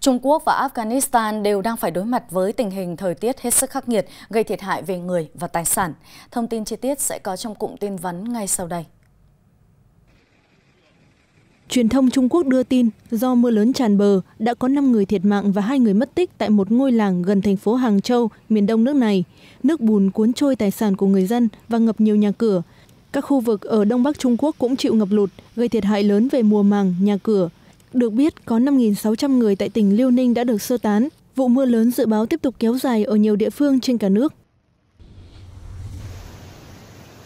Trung Quốc và Afghanistan đều đang phải đối mặt với tình hình thời tiết hết sức khắc nghiệt, gây thiệt hại về người và tài sản. Thông tin chi tiết sẽ có trong cụm tin vắn ngay sau đây. Truyền thông Trung Quốc đưa tin, do mưa lớn tràn bờ, đã có 5 người thiệt mạng và 2 người mất tích tại một ngôi làng gần thành phố Hàng Châu, miền đông nước này. Nước bùn cuốn trôi tài sản của người dân và ngập nhiều nhà cửa. Các khu vực ở Đông Bắc Trung Quốc cũng chịu ngập lụt, gây thiệt hại lớn về mùa màng, nhà cửa, được biết, có 5.600 người tại tỉnh Liêu Ninh đã được sơ tán. Vụ mưa lớn dự báo tiếp tục kéo dài ở nhiều địa phương trên cả nước.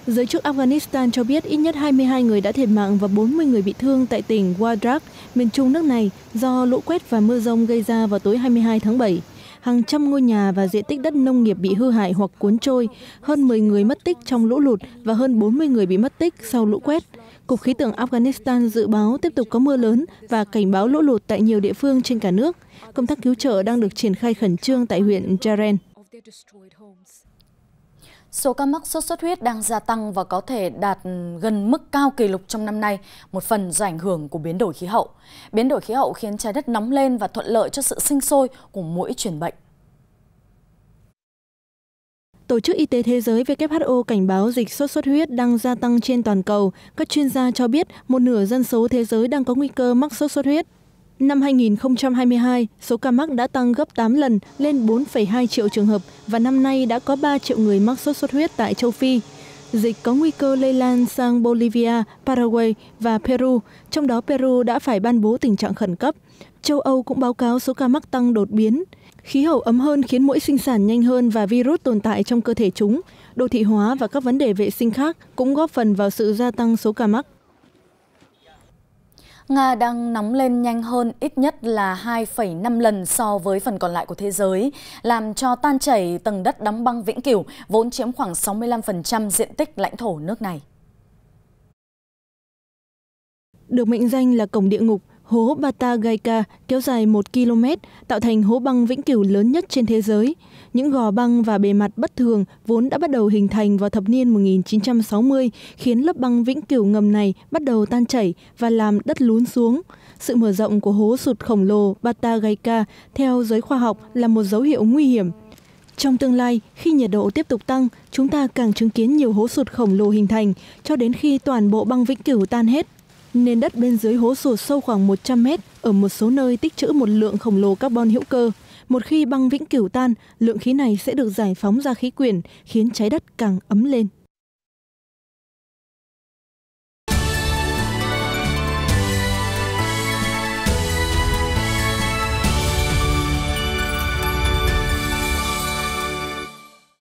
Giới chức Afghanistan cho biết ít nhất 22 người đã thiệt mạng và 40 người bị thương tại tỉnh Wardak, miền trung nước này, do lũ quét và mưa rông gây ra vào tối 22 tháng 7. Hàng trăm ngôi nhà và diện tích đất nông nghiệp bị hư hại hoặc cuốn trôi, hơn 10 người mất tích trong lũ lụt và hơn 40 người bị mất tích sau lũ quét. Cục khí tượng Afghanistan dự báo tiếp tục có mưa lớn và cảnh báo lũ lụt tại nhiều địa phương trên cả nước. Công tác cứu trợ đang được triển khai khẩn trương tại huyện Jaren. Số ca mắc sốt xuất huyết đang gia tăng và có thể đạt gần mức cao kỷ lục trong năm nay, một phần do ảnh hưởng của biến đổi khí hậu. Biến đổi khí hậu khiến trái đất nóng lên và thuận lợi cho sự sinh sôi của mũi truyền bệnh. Tổ chức Y tế Thế giới WHO cảnh báo dịch sốt xuất huyết đang gia tăng trên toàn cầu. Các chuyên gia cho biết một nửa dân số thế giới đang có nguy cơ mắc sốt xuất huyết. Năm 2022, số ca mắc đã tăng gấp 8 lần lên 4,2 triệu trường hợp và năm nay đã có 3 triệu người mắc sốt xuất huyết tại châu Phi dịch có nguy cơ lây lan sang Bolivia, Paraguay và Peru, trong đó Peru đã phải ban bố tình trạng khẩn cấp. Châu Âu cũng báo cáo số ca mắc tăng đột biến. Khí hậu ấm hơn khiến mũi sinh sản nhanh hơn và virus tồn tại trong cơ thể chúng. Đô thị hóa và các vấn đề vệ sinh khác cũng góp phần vào sự gia tăng số ca mắc. Nga đang nóng lên nhanh hơn ít nhất là 2,5 lần so với phần còn lại của thế giới, làm cho tan chảy tầng đất đóng băng vĩnh cửu vốn chiếm khoảng 65% diện tích lãnh thổ nước này. Được mệnh danh là cổng địa ngục, hố Batagaika kéo dài 1 km, tạo thành hố băng vĩnh cửu lớn nhất trên thế giới. Những gò băng và bề mặt bất thường vốn đã bắt đầu hình thành vào thập niên 1960, khiến lớp băng vĩnh cửu ngầm này bắt đầu tan chảy và làm đất lún xuống. Sự mở rộng của hố sụt khổng lồ Batagaika theo giới khoa học là một dấu hiệu nguy hiểm trong tương lai, khi nhiệt độ tiếp tục tăng, chúng ta càng chứng kiến nhiều hố sụt khổng lồ hình thành, cho đến khi toàn bộ băng vĩnh cửu tan hết nền đất bên dưới hố sụt sâu khoảng 100 mét, ở một số nơi tích trữ một lượng khổng lồ carbon hữu cơ. Một khi băng vĩnh cửu tan, lượng khí này sẽ được giải phóng ra khí quyển, khiến trái đất càng ấm lên.